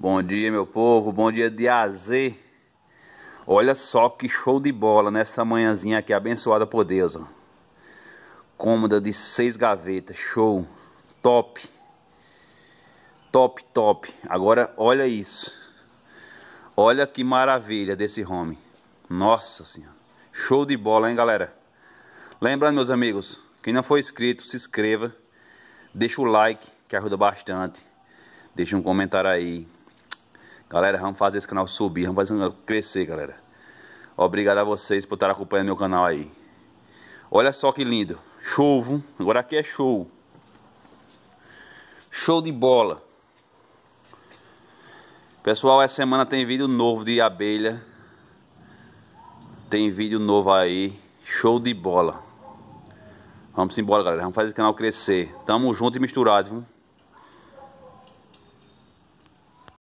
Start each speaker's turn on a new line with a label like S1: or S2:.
S1: Bom dia, meu povo. Bom dia de AZ. Olha só que show de bola nessa manhãzinha aqui, abençoada por Deus. Ó. Cômoda de seis gavetas, show. Top. Top, top. Agora, olha isso. Olha que maravilha desse home. Nossa Senhora. Show de bola, hein, galera? Lembrando, meus amigos, quem não for inscrito, se inscreva. Deixa o like, que ajuda bastante. Deixa um comentário aí Galera, vamos fazer esse canal subir, vamos fazer esse canal crescer, galera. Obrigado a vocês por estar acompanhando meu canal aí. Olha só que lindo. Chovo. Agora aqui é show. Show de bola. Pessoal, essa semana tem vídeo novo de abelha. Tem vídeo novo aí. Show de bola. Vamos embora, galera. Vamos fazer o canal crescer. Tamo junto e misturado, viu?